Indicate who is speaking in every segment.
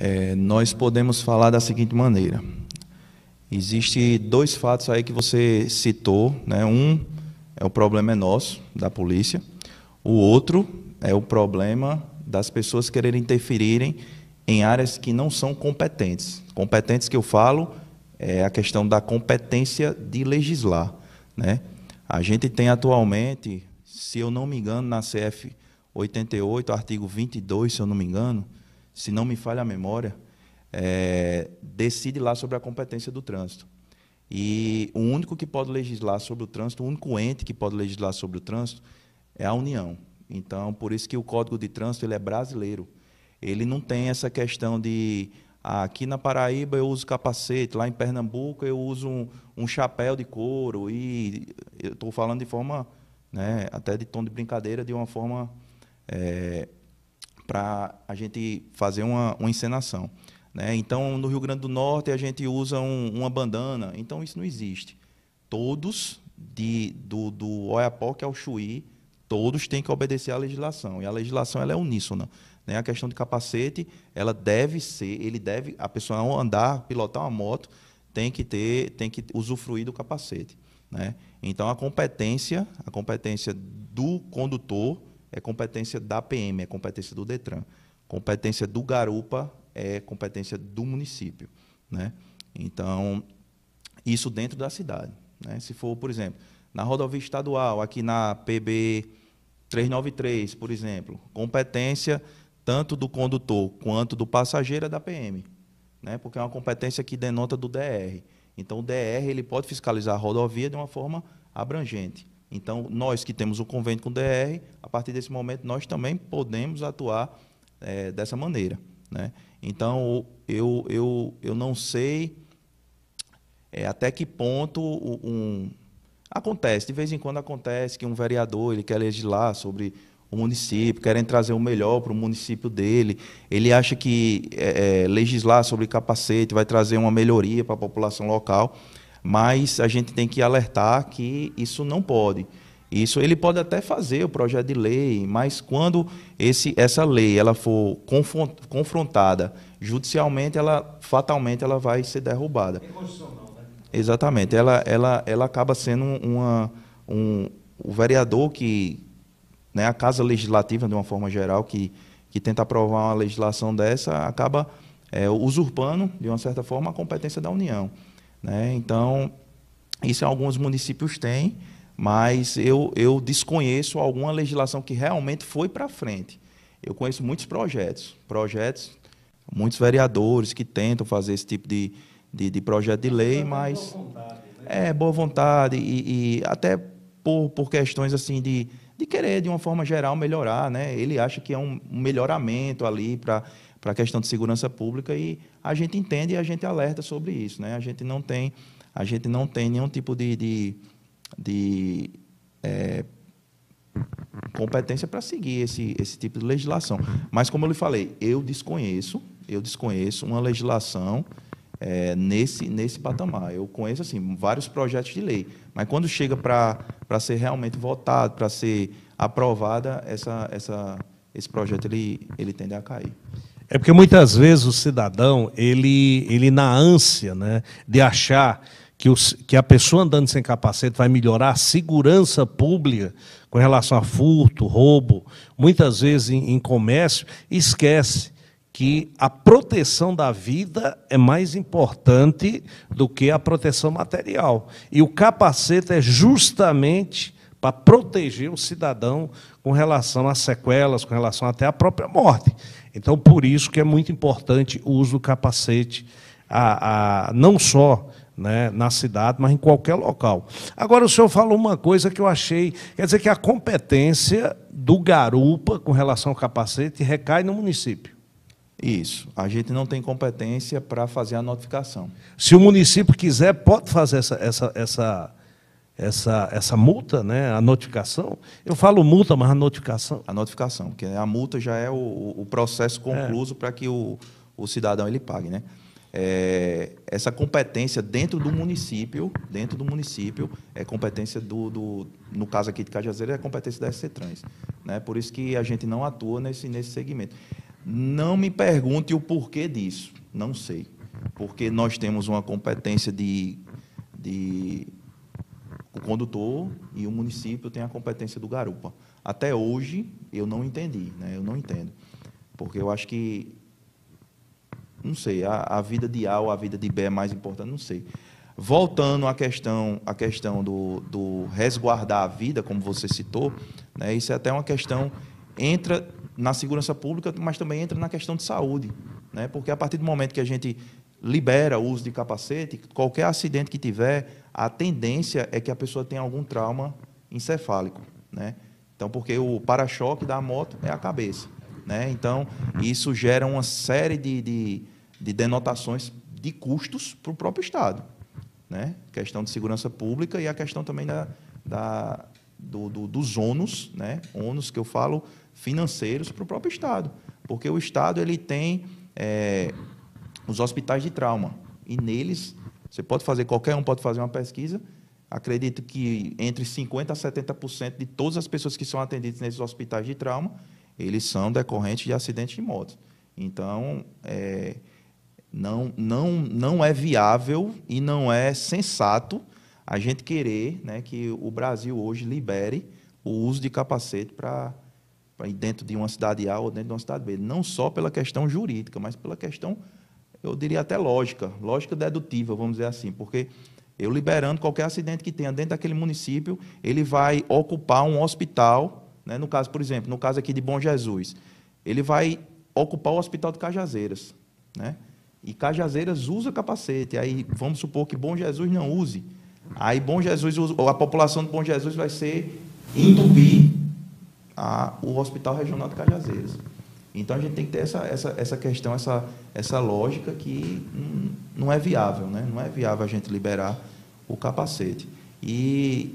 Speaker 1: é, nós podemos falar da seguinte maneira. Existem dois fatos aí que você citou. Né? Um é o problema é nosso, da polícia. O outro é o problema das pessoas quererem interferirem em áreas que não são competentes. Competentes que eu falo é a questão da competência de legislar. Né? A gente tem atualmente, se eu não me engano, na CF 88, artigo 22, se eu não me engano, se não me falha a memória, é, decide lá sobre a competência do trânsito. E o único que pode legislar sobre o trânsito, o único ente que pode legislar sobre o trânsito é a União. Então, por isso que o Código de Trânsito ele é brasileiro. Ele não tem essa questão de ah, aqui na Paraíba eu uso capacete, lá em Pernambuco eu uso um, um chapéu de couro e eu estou falando de forma, né, até de tom de brincadeira, de uma forma é, para a gente fazer uma, uma encenação. Né? Então, no Rio Grande do Norte, a gente usa um, uma bandana. Então, isso não existe. Todos, de, do, do Oiapoque ao Chuí, todos têm que obedecer à legislação. E a legislação ela é uníssona. Né? A questão de capacete, ela deve ser, ele deve, a pessoa ao andar, pilotar uma moto, tem que ter, tem que usufruir do capacete. Né? Então a competência, a competência do condutor é competência da PM, é competência do Detran. Competência do garupa é competência do município, né? Então, isso dentro da cidade, né? Se for, por exemplo, na rodovia estadual, aqui na PB 393, por exemplo, competência tanto do condutor quanto do passageiro é da PM, né? Porque é uma competência que denota do DR. Então, o DR ele pode fiscalizar a rodovia de uma forma abrangente. Então, nós que temos o convênio com o DR, a partir desse momento, nós também podemos atuar é, dessa maneira. Né? Então, eu, eu, eu não sei é, até que ponto um, Acontece, de vez em quando acontece que um vereador ele quer legislar sobre o município, querem trazer o melhor para o município dele. Ele acha que é, é legislar sobre capacete vai trazer uma melhoria para a população local mas a gente tem que alertar que isso não pode. Isso ele pode até fazer o projeto de lei, mas quando esse, essa lei ela for confrontada judicialmente, ela fatalmente ela vai ser derrubada. É né? Exatamente. Ela, ela, ela acaba sendo uma, um, o vereador que, né, a casa legislativa de uma forma geral que, que tenta aprovar uma legislação dessa acaba é, usurpando de uma certa forma a competência da União. Né? Então, isso alguns municípios têm, mas eu, eu desconheço alguma legislação que realmente foi para frente. Eu conheço muitos projetos, projetos, muitos vereadores que tentam fazer esse tipo de, de, de projeto de lei, mas... Boa vontade, né? É, boa vontade e, e até por, por questões assim de, de querer, de uma forma geral, melhorar. Né? Ele acha que é um melhoramento ali para para a questão de segurança pública e a gente entende e a gente alerta sobre isso. Né? A, gente não tem, a gente não tem nenhum tipo de, de, de é, competência para seguir esse, esse tipo de legislação. Mas, como eu lhe falei, eu desconheço, eu desconheço uma legislação é, nesse, nesse patamar. Eu conheço assim, vários projetos de lei, mas quando chega para ser realmente votado, para ser aprovada, essa, essa, esse projeto ele, ele tende a cair.
Speaker 2: É porque muitas vezes o cidadão, ele, ele na ânsia né, de achar que, os, que a pessoa andando sem capacete vai melhorar a segurança pública com relação a furto, roubo, muitas vezes em, em comércio, esquece que a proteção da vida é mais importante do que a proteção material. E o capacete é justamente para proteger o cidadão com relação às sequelas, com relação até à própria morte. Então, por isso que é muito importante o uso do capacete, a, a não só né, na cidade, mas em qualquer local. Agora, o senhor falou uma coisa que eu achei, quer dizer que a competência do garupa com relação ao capacete recai no município. Isso. A gente
Speaker 1: não tem competência para fazer a notificação.
Speaker 2: Se o município quiser, pode fazer essa, essa, essa, essa, essa multa, né, a notificação. Eu falo multa, mas a
Speaker 1: notificação. A notificação, porque a multa já é o, o processo é. concluso é. para que o, o cidadão ele pague, né? É, essa competência dentro do município, dentro do município, é competência do, do no caso aqui de Cajazeira, é competência da SCTrans. Né? Por isso que a gente não atua nesse, nesse segmento. Não me pergunte o porquê disso, não sei. Porque nós temos uma competência de, de o condutor e o município têm a competência do garupa. Até hoje, eu não entendi, né? eu não entendo. Porque eu acho que, não sei, a, a vida de A ou a vida de B é mais importante, não sei. Voltando à questão, à questão do, do resguardar a vida, como você citou, né, isso é até uma questão, entra na segurança pública, mas também entra na questão de saúde. Né, porque a partir do momento que a gente libera o uso de capacete, qualquer acidente que tiver, a tendência é que a pessoa tenha algum trauma encefálico, né? Então, porque o para-choque da moto é a cabeça, né? Então, isso gera uma série de, de, de denotações de custos para o próprio Estado, né? Questão de segurança pública e a questão também da, da do, do, dos ônus, né? ônus que eu falo financeiros para o próprio Estado, porque o Estado ele tem é, os hospitais de trauma. E neles, você pode fazer, qualquer um pode fazer uma pesquisa. Acredito que entre 50% a 70% de todas as pessoas que são atendidas nesses hospitais de trauma, eles são decorrentes de acidentes de moto. Então, é, não, não, não é viável e não é sensato a gente querer né, que o Brasil hoje libere o uso de capacete para dentro de uma cidade A ou dentro de uma cidade B. Não só pela questão jurídica, mas pela questão eu diria até lógica, lógica dedutiva, vamos dizer assim, porque eu liberando qualquer acidente que tenha dentro daquele município, ele vai ocupar um hospital, né? no caso, por exemplo, no caso aqui de Bom Jesus, ele vai ocupar o hospital de Cajazeiras, né? E Cajazeiras usa capacete, aí vamos supor que Bom Jesus não use, aí Bom Jesus, a população de Bom Jesus vai ser entupir a, o hospital regional de Cajazeiras. Então a gente tem que ter essa, essa, essa questão, essa, essa lógica que não é viável, né? Não é viável a gente liberar o capacete. E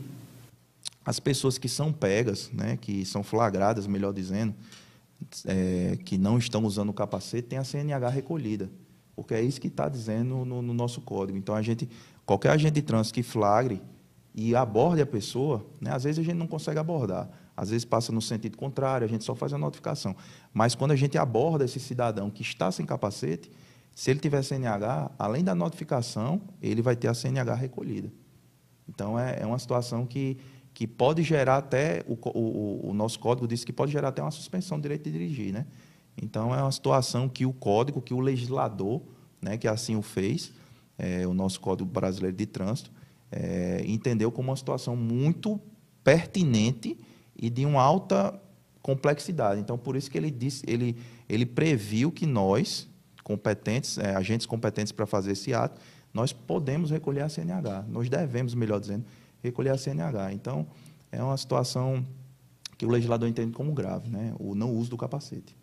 Speaker 1: as pessoas que são pegas, né? Que são flagradas, melhor dizendo, é, que não estão usando o capacete, tem a CNH recolhida. Porque é isso que está dizendo no, no, nosso código. Então a gente, qualquer agente de trânsito que flagre e aborde a pessoa, né? Às vezes a gente não consegue abordar às vezes passa no sentido contrário, a gente só faz a notificação. Mas quando a gente aborda esse cidadão que está sem capacete, se ele tiver CNH, além da notificação, ele vai ter a CNH recolhida. Então, é, é uma situação que, que pode gerar até, o, o, o nosso código diz que pode gerar até uma suspensão do direito de dirigir. Né? Então, é uma situação que o código, que o legislador, né, que assim o fez, é, o nosso Código Brasileiro de Trânsito, é, entendeu como uma situação muito pertinente e de uma alta complexidade. Então, por isso que ele disse, ele, ele previu que nós, competentes, é, agentes competentes para fazer esse ato, nós podemos recolher a CNH, nós devemos, melhor dizendo, recolher a CNH. Então, é uma situação que o legislador entende como grave, né? o não uso do capacete.